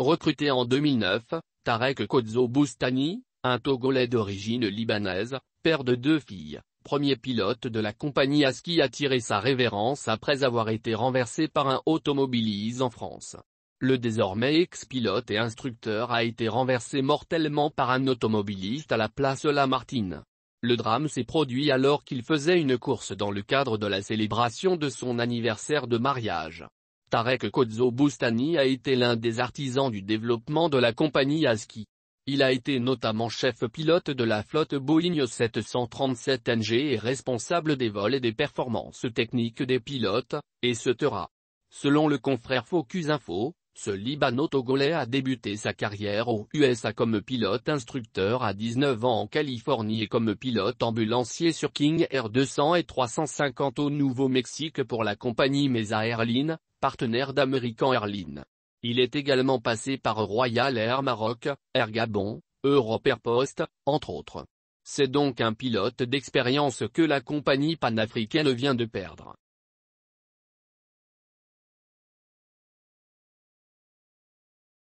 Recruté en 2009, Tarek Kozo Boustani, un Togolais d'origine libanaise, père de deux filles, premier pilote de la compagnie Aski a tiré sa révérence après avoir été renversé par un automobiliste en France. Le désormais ex-pilote et instructeur a été renversé mortellement par un automobiliste à la place Lamartine. Le drame s'est produit alors qu'il faisait une course dans le cadre de la célébration de son anniversaire de mariage. Tarek Kozo Boustani a été l'un des artisans du développement de la compagnie ASKI. Il a été notamment chef pilote de la flotte Boeing 737 NG et responsable des vols et des performances techniques des pilotes, et etc. Selon le confrère Focus Info, ce Libano-Togolais a débuté sa carrière aux USA comme pilote instructeur à 19 ans en Californie et comme pilote ambulancier sur King Air 200 et 350 au Nouveau-Mexique pour la compagnie Mesa Airlines, partenaire d'American Airlines. Il est également passé par Royal Air Maroc, Air Gabon, Europe Air Post, entre autres. C'est donc un pilote d'expérience que la compagnie panafricaine vient de perdre.